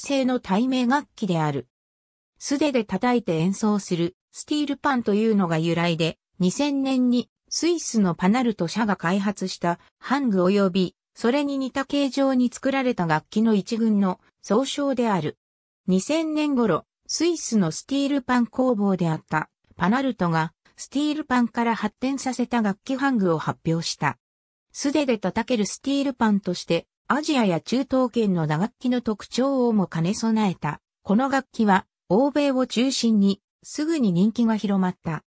製の対面楽器である。素手で叩いて演奏するスティールパンというのが由来で、2000年にスイスのパナルト社が開発したハング及びそれに似た形状に作られた楽器の一群の総称である。2000年頃、スイスのスティールパン工房であったパナルトがスティールパンから発展させた楽器ハングを発表した。素手で叩けるスティールパンとしてアジアや中東圏の打楽器の特徴をも兼ね備えた、この楽器は欧米を中心にすぐに人気が広まった。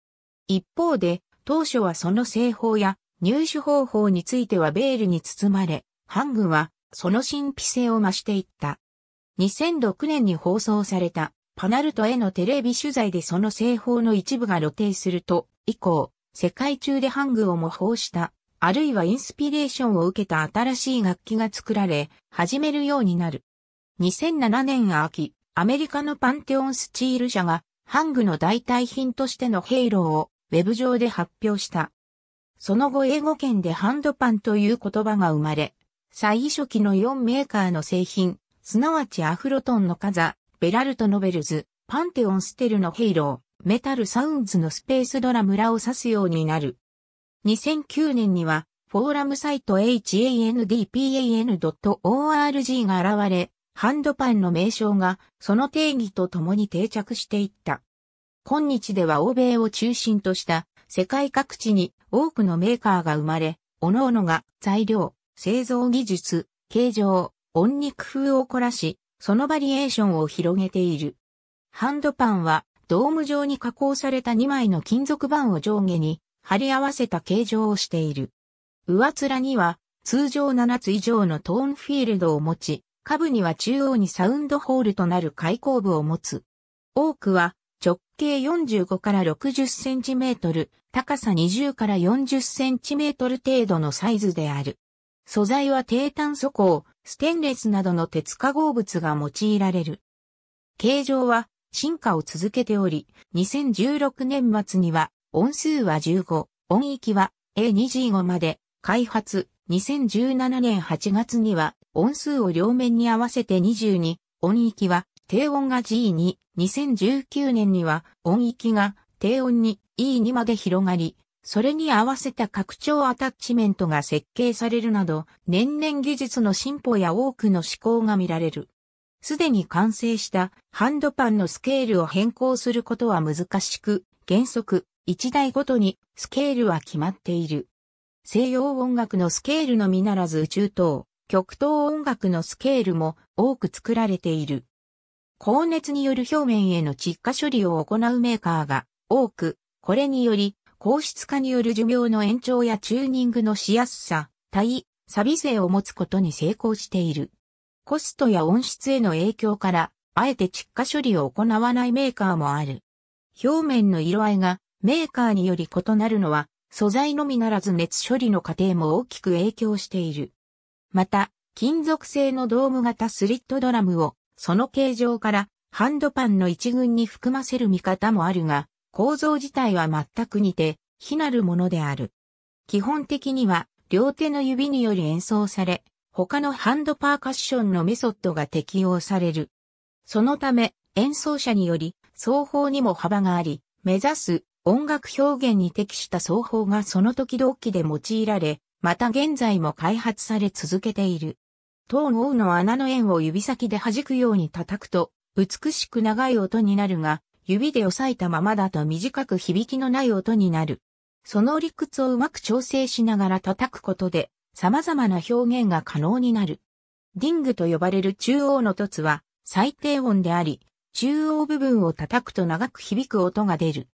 一方で、当初はその製法や入手方法についてはベールに包まれ、ハングはその神秘性を増していった。2006年に放送されたパナルトへのテレビ取材でその製法の一部が露呈すると、以降、世界中でハングを模倣したあるいはインスピレーションを受けた新しい楽器が作られ、始めるようになる。2007年秋、アメリカのパンテオンスチール社が、ハングの代替品としてのヘイローをウェブ上で発表した。その後英語圏でハンドパンという言葉が生まれ、最初期の4メーカーの製品、すなわちアフロトンのカザ、ベラルトノベルズ、パンテオンステルのヘイロー、メタルサウンズのスペースドラムらを指すようになる。2009年には、フォーラムサイト handpan.org が現れ、ハンドパンの名称がその定義とともに定着していった。今日では欧米を中心とした世界各地に多くのメーカーが生まれ、各々が材料、製造技術、形状、音肉風を凝らし、そのバリエーションを広げている。ハンドパンはドーム状に加工された2枚の金属板を上下に貼り合わせた形状をしている。上面には通常7つ以上のトーンフィールドを持ち、下部には中央にサウンドホールとなる開口部を持つ。多くは直径45から60センチメートル、高さ20から40センチメートル程度のサイズである。素材は低炭素鋼、ステンレスなどの鉄化合物が用いられる。形状は進化を続けており、2016年末には音数は15、音域は A25 まで開発。2017年8月には音数を両面に合わせて22、音域は低音が G2、2019年には音域が低音に E2 まで広がり、それに合わせた拡張アタッチメントが設計されるなど、年々技術の進歩や多くの試行が見られる。すでに完成したハンドパンのスケールを変更することは難しく、原則一台ごとにスケールは決まっている。西洋音楽のスケールのみならず中等、極東音楽のスケールも多く作られている。高熱による表面への窒化処理を行うメーカーが多く、これにより、硬質化による寿命の延長やチューニングのしやすさ、対、錆性を持つことに成功している。コストや音質への影響から、あえて窒化処理を行わないメーカーもある。表面の色合いがメーカーにより異なるのは、素材のみならず熱処理の過程も大きく影響している。また、金属製のドーム型スリットドラムを、その形状から、ハンドパンの一群に含ませる見方もあるが、構造自体は全く似て、非なるものである。基本的には、両手の指により演奏され、他のハンドパーカッションのメソッドが適用される。そのため、演奏者により、双方にも幅があり、目指す音楽表現に適した奏法がその時々で用いられ、また現在も開発され続けている。トーン王の穴の円を指先で弾くように叩くと、美しく長い音になるが、指で押さえたままだと短く響きのない音になる。その理屈をうまく調整しながら叩くことで、様々な表現が可能になる。ディングと呼ばれる中央の凸は最低音であり、中央部分を叩くと長く響く音が出る。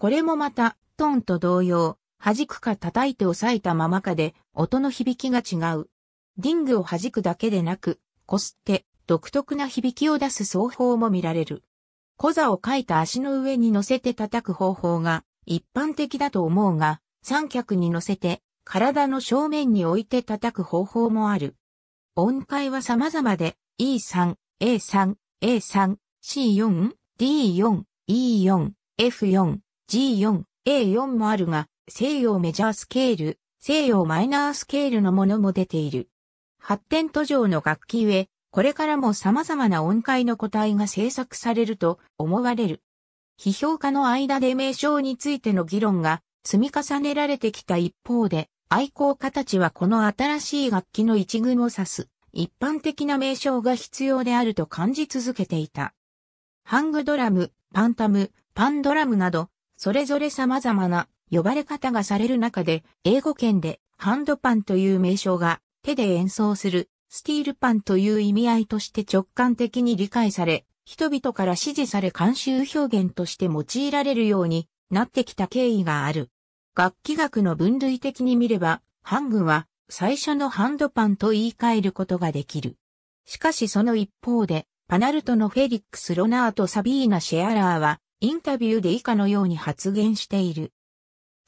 これもまた、トーンと同様、弾くか叩いて押さえたままかで、音の響きが違う。ディングを弾くだけでなく、こすって、独特な響きを出す奏法も見られる。小座を描いた足の上に乗せて叩く方法が一般的だと思うが、三脚に乗せて体の正面に置いて叩く方法もある。音階は様々で E3、A3、A3、C4、D4、E4、F4、G4、A4 もあるが、西洋メジャースケール、西洋マイナースケールのものも出ている。発展途上の楽器ゆえ、これからも様々な音階の個体が制作されると思われる。批評家の間で名称についての議論が積み重ねられてきた一方で、愛好家たちはこの新しい楽器の一群を指す一般的な名称が必要であると感じ続けていた。ハングドラム、パンタム、パンドラムなどそれぞれ様々な呼ばれ方がされる中で、英語圏でハンドパンという名称が手で演奏するスティールパンという意味合いとして直感的に理解され、人々から支持され慣習表現として用いられるようになってきた経緯がある。楽器学の分類的に見れば、ハングは最初のハンドパンと言い換えることができる。しかしその一方で、パナルトのフェリックス・ロナーとサビーナ・シェアラーは、インタビューで以下のように発言している。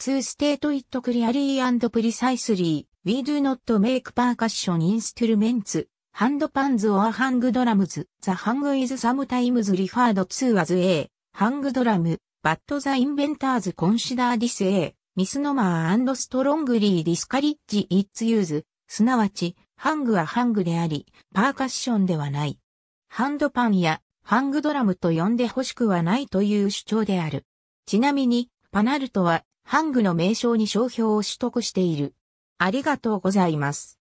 To state it clearly and precisely, we do not make percussion instruments, hand pans or hang drums. The hang is sometimes referred to as a hang drum, but the inventors consider this a misnomer and strongly discourage its use. すなわち、ハングはハングであり、パーカッションではない。ハンドパンやハングドラムと呼んで欲しくはないという主張である。ちなみに、パナルトは、ハングの名称に商標を取得している。ありがとうございます。